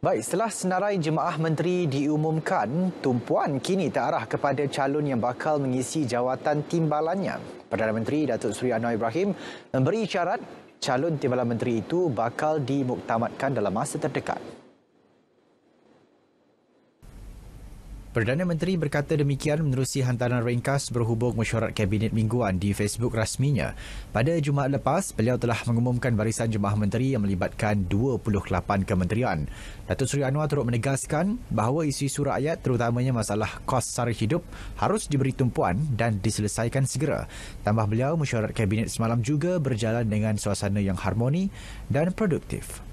Baik, setelah senarai jemaah menteri diumumkan, tumpuan kini terarah kepada calon yang bakal mengisi jawatan timbalannya. Perdana Menteri Datuk Seri Anwar Ibrahim memberi syarat calon timbalan menteri itu bakal dimuktamadkan dalam masa terdekat. Perdana Menteri berkata demikian menerusi hantaran ringkas berhubung mesyuarat Kabinet Mingguan di Facebook rasminya. Pada Jumaat lepas, beliau telah mengumumkan barisan jemaah menteri yang melibatkan 28 kementerian. Datuk Seri Anwar turut menegaskan bahawa isu-isu rakyat terutamanya masalah kos sara hidup harus diberi tumpuan dan diselesaikan segera. Tambah beliau, mesyuarat Kabinet semalam juga berjalan dengan suasana yang harmoni dan produktif.